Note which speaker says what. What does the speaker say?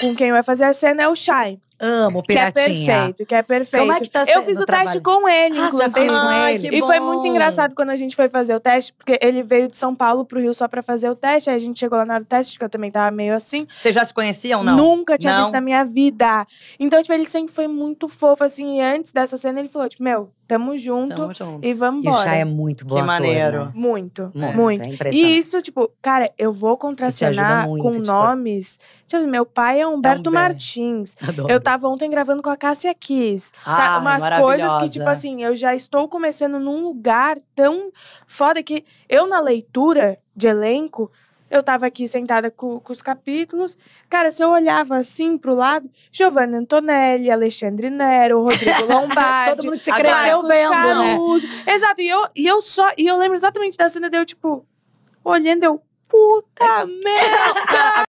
Speaker 1: com quem vai fazer a cena é o Shai. Amo Piratinha. Que é perfeito, que é perfeito. Como é que tá Eu fiz o, teste com ele, ah, inclusive. Você fez com ah, E bom. foi muito engraçado quando a gente foi fazer o teste, porque ele veio de São Paulo pro Rio só pra fazer o teste. Aí a gente chegou lá na hora do teste, que eu também tava meio assim. Vocês já se conheciam, não? Nunca tinha não. visto na minha vida. Então, tipo, ele sempre foi muito fofo, assim. E antes dessa cena, ele falou, tipo, meu, tamo junto, tamo junto. e vamos embora. E o é muito bom Que ator, maneiro. Né? Muito, é, muito. É e isso, tipo, cara, eu vou contracenar com tipo, nomes… Tipo, meu pai é tá Humberto é um Martins. Adoro. Eu tava ontem gravando com a Cássia Kiss. Ah, sabe? Umas coisas que, tipo assim, eu já estou começando num lugar tão foda que eu, na leitura de elenco, eu tava aqui sentada com, com, os capítulos. Cara, se eu olhava assim pro lado, Giovanna Antonelli, Alexandre Nero, Rodrigo Lombardi. Todo mundo que se cresceu vendo, né?
Speaker 2: Exato, e eu, e eu só. E eu lembro exatamente da cena de eu, tipo, olhando, eu. Puta merda!